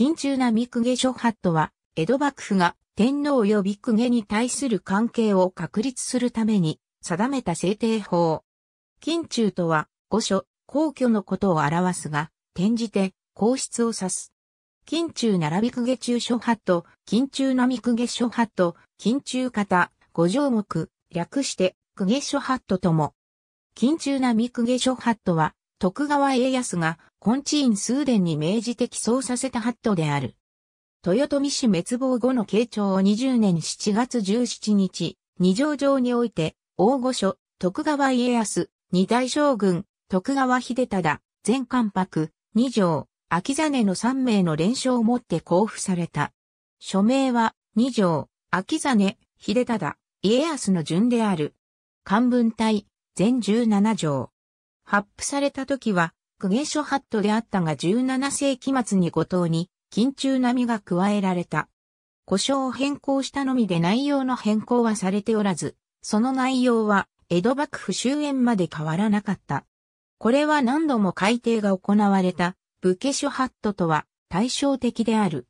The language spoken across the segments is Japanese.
緊中な三公家諸法とは、江戸幕府が天皇及び公家に対する関係を確立するために定めた制定法。緊中とは、御所、皇居のことを表すが、転じて、皇室を指す。近中並び公家中諸法と、近中並公家諸法と、近中方、五条目、略して、公家諸法ととも。近中並公家諸派とは、徳川家康が、コンチーン数殿に明示的そうさせたハットである。豊臣氏滅亡後の慶長20年7月17日、二条城において、大御所、徳川家康、二大将軍、徳川秀忠、全関白、二条、秋真の三名の連勝をもって交付された。署名は、二条、秋真、秀忠、家康の順である。漢文体、全十七条。発布された時は、公家書ハットであったが17世紀末に後藤に、金中並みが加えられた。故障を変更したのみで内容の変更はされておらず、その内容は江戸幕府終焉まで変わらなかった。これは何度も改定が行われた武家書ハットとは対照的である。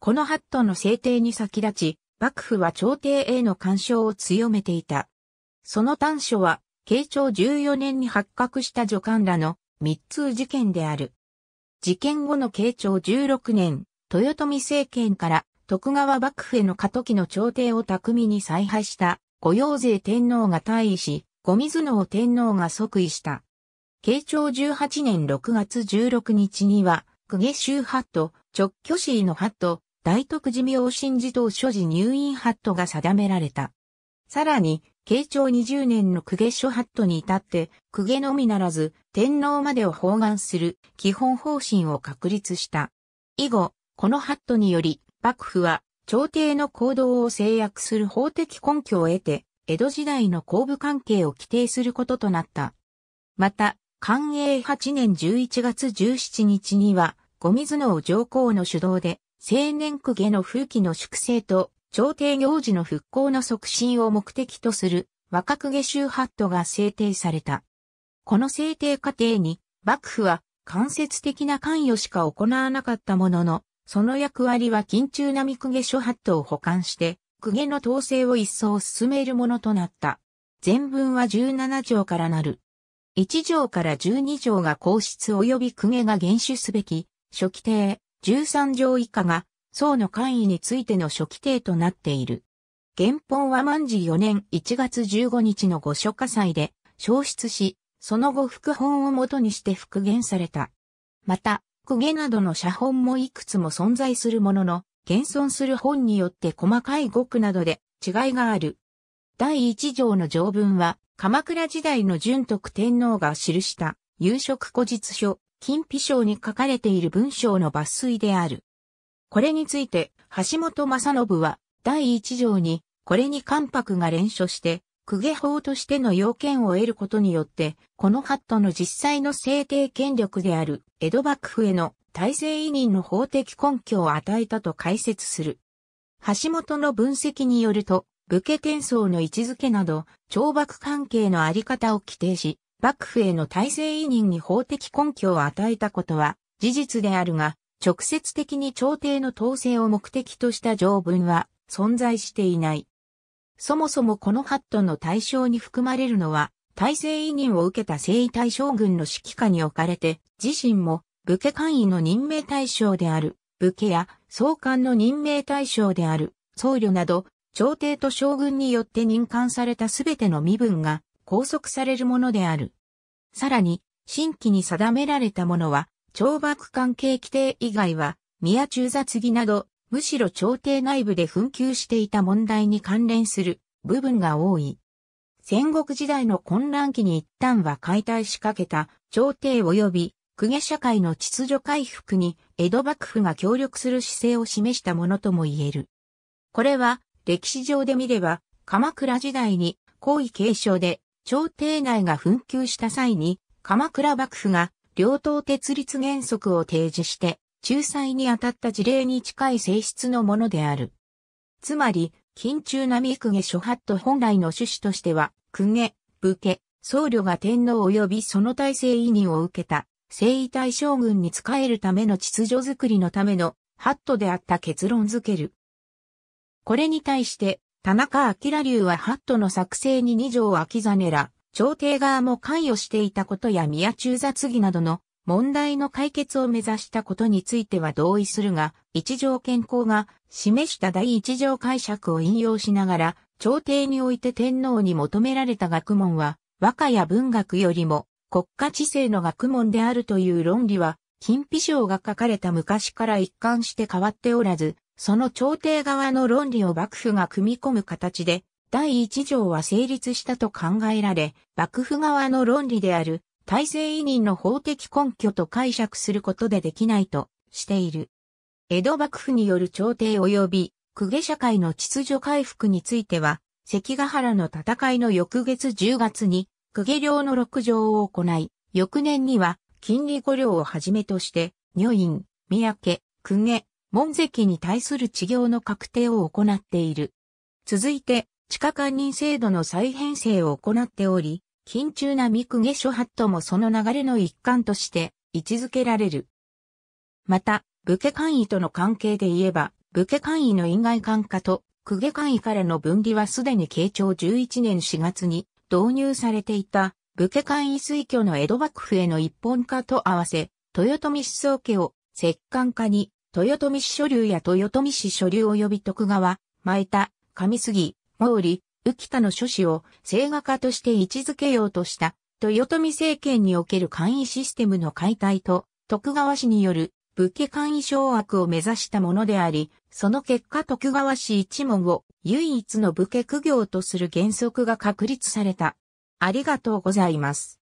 このハットの制定に先立ち、幕府は朝廷への干渉を強めていた。その短所は慶長14年に発覚した助官らの密通事件である。事件後の慶長16年、豊臣政権から徳川幕府への過渡期の朝廷を巧みに再配した御用税天皇が退位し、御水を天皇が即位した。慶長18年6月16日には、公家州派と直居士の派と大徳寺明神寺等所持入院派とが定められた。さらに、慶長20年の公家諸法度に至って、公家のみならず、天皇までを包含する基本方針を確立した。以後、この法度により、幕府は、朝廷の行動を制約する法的根拠を得て、江戸時代の公部関係を規定することとなった。また、寛永8年11月17日には、後水野上皇の主導で、青年公家の風紀の粛清と朝廷行事の復興の促進を目的とする若公家宗法度が制定された。この制定過程に幕府は間接的な関与しか行わなかったものの、その役割は緊中並公家諸法度を補完して、公家の統制を一層進めるものとなった。全文は17条からなる。1条から12条が皇室及び公家が厳守すべき、初期定、13条以下が宋の官位についての初期帝となっている。原本は万治4年1月15日の御所火災で消失し、その後副本を元にして復元された。また、公家などの写本もいくつも存在するものの、現存する本によって細かい語句などで違いがある。第一条の条文は、鎌倉時代の純徳天皇が記した、夕食古実書、金秘書に書かれている文章の抜粋である。これについて、橋本正信は、第一条に、これに関白が連署して、公家法としての要件を得ることによって、このハットの実際の制定権力である、江戸幕府への体制委任の法的根拠を与えたと解説する。橋本の分析によると、武家転送の位置づけなど、懲罰関係のあり方を規定し、幕府への体制委任に法的根拠を与えたことは事実であるが、直接的に朝廷の統制を目的とした条文は存在していない。そもそもこのハットの対象に含まれるのは、体制委任を受けた征夷大将軍の指揮下に置かれて、自身も武家官位の任命対象である、武家や総監の任命対象である、僧侶など、朝廷と将軍によって任官されたすべての身分が拘束されるものである。さらに、新規に定められたものは、懲罰関係規定以外は、宮中雑技など、むしろ朝廷内部で紛糾していた問題に関連する部分が多い。戦国時代の混乱期に一旦は解体しかけた朝廷及び公家社会の秩序回復に江戸幕府が協力する姿勢を示したものとも言える。これは歴史上で見れば鎌倉時代に皇位継承で朝廷内が紛糾した際に鎌倉幕府が両党鉄律原則を提示して、仲裁に当たった事例に近い性質のものである。つまり、近中並公下諸法度本来の趣旨としては、公家、武家、僧侶が天皇及びその体制委任を受けた、征夷大将軍に仕えるための秩序づくりのための、法度であった結論づける。これに対して、田中明流は法度の作成に二条秋実ら、朝廷側も関与していたことや宮中雑技などの問題の解決を目指したことについては同意するが、一条健康が示した第一条解釈を引用しながら、朝廷において天皇に求められた学問は、和歌や文学よりも国家知性の学問であるという論理は、金皮章が書かれた昔から一貫して変わっておらず、その朝廷側の論理を幕府が組み込む形で第一条は成立したと考えられ、幕府側の論理である体制委任の法的根拠と解釈することでできないとしている。江戸幕府による朝廷及び公家社会の秩序回復については、関ヶ原の戦いの翌月10月に、公家領の六条を行い、翌年には、金利五領をはじめとして、女院、三宅、公家、門跡に対する治業の確定を行っている。続いて、地下官人制度の再編成を行っており、緊中な三ク下諸ハともその流れの一環として位置づけられる。また、武家官位との関係で言えば、武家官位の院外官化と、区下官位からの分離はすでに慶長11年4月に導入されていた、武家官位推挙の江戸幕府への一本化と合わせ、豊臣思想家を摂関化に、豊臣氏所流や豊臣氏所流及び徳川、前田、上杉、毛利、浮田の諸子を聖画家として位置づけようとした、豊臣政権における簡易システムの解体と、徳川氏による武家簡易掌握を目指したものであり、その結果徳川氏一門を唯一の武家苦行とする原則が確立された。ありがとうございます。